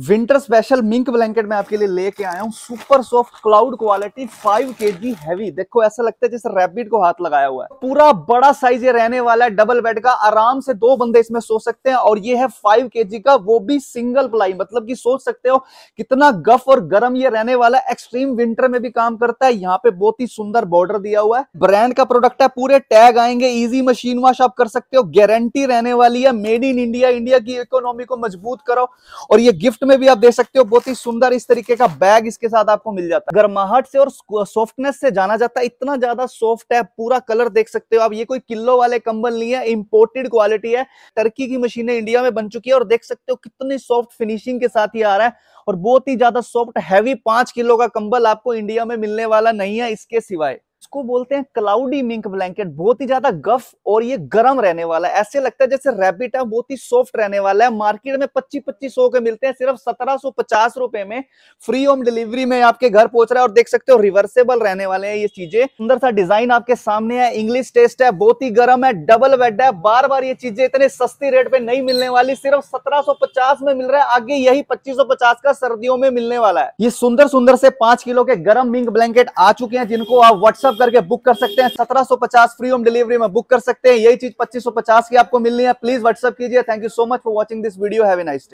winter special mink blanket में आपके लिए लेके आया हूँ super soft cloud quality 5 G heavy देखो ऐसा लगता है जैसे रैपिड को हाथ लगाया हुआ है पूरा बड़ा साइज ये रहने वाला है डबल बेड का आराम से दो बंदे इसमें सो सकते हैं और ये है 5 जी का वो भी सिंगल प्लाई मतलब कि सोच सकते हो कितना गफ और गर्म ये रहने वाला है एक्सट्रीम विंटर में भी काम करता है यहाँ पे बहुत ही सुंदर बॉर्डर दिया हुआ है ब्रांड का प्रोडक्ट है पूरे टैग आएंगे इजी मशीन वॉश आप कर सकते हो गारंटी रहने वाली है मेड इन इंडिया इंडिया की इकोनॉमी को मजबूत करो और ये गिफ्ट गिफ्ट में भी आप देख सकते हो बहुत ही सुंदर इस तरीके का बैग इसके साथ आपको मिल जाता है गर्माहट से और सॉफ्टनेस से जाना जाता है इतना ज्यादा सॉफ्ट है पूरा कलर देख सकते हो आप ये कोई किलो वाले कंबल नहीं है इम्पोर्टेड क्वालिटी है टर्की की मशीनें इंडिया में बन चुकी है और देख सकते हो कितनी सॉफ्ट फिनिशिंग के साथ ही आ रहा है और बहुत ही ज्यादा सॉफ्ट हैवी पांच किलो का कंबल आपको इंडिया में मिलने वाला नहीं है इसके सिवाय इसको बोलते हैं क्लाउडी मिंक ब्लैंकेट बहुत ही ज्यादा गफ और ये गर्म रहने वाला है ऐसे लगता है जैसे रैबिट है बहुत ही सॉफ्ट रहने वाला है मार्केट में पच्चीस पच्चीस सौ के मिलते हैं सिर्फ सत्रह सौ पचास रुपए में फ्री होम डिलीवरी में आपके घर पहुंच रहा है और देख सकते हो रिवर्सेबल रहने वाले हैं ये चीजें सुंदर सा डिजाइन आपके सामने है इंग्लिश टेस्ट है बहुत ही गर्म है डबल बेड है बार बार ये चीजें इतने सस्ती रेट पे नहीं मिलने वाली सिर्फ सत्रह में मिल रहा है आगे यही पच्चीस का सर्दियों में मिलने वाला है ये सुंदर सुंदर से पांच किलो के गर्म मिंक ब्लैंकेट आ चुके हैं जिनको आप व्हाट्सएप व्हाट्सअप करके बुक कर सकते हैं 1750 फ्री होम डिलीवरी में बुक कर सकते हैं यही चीज 2550 की आपको मिलनी है प्लीज व्हाट्सअप कीजिए thank you so much for watching this video have a nice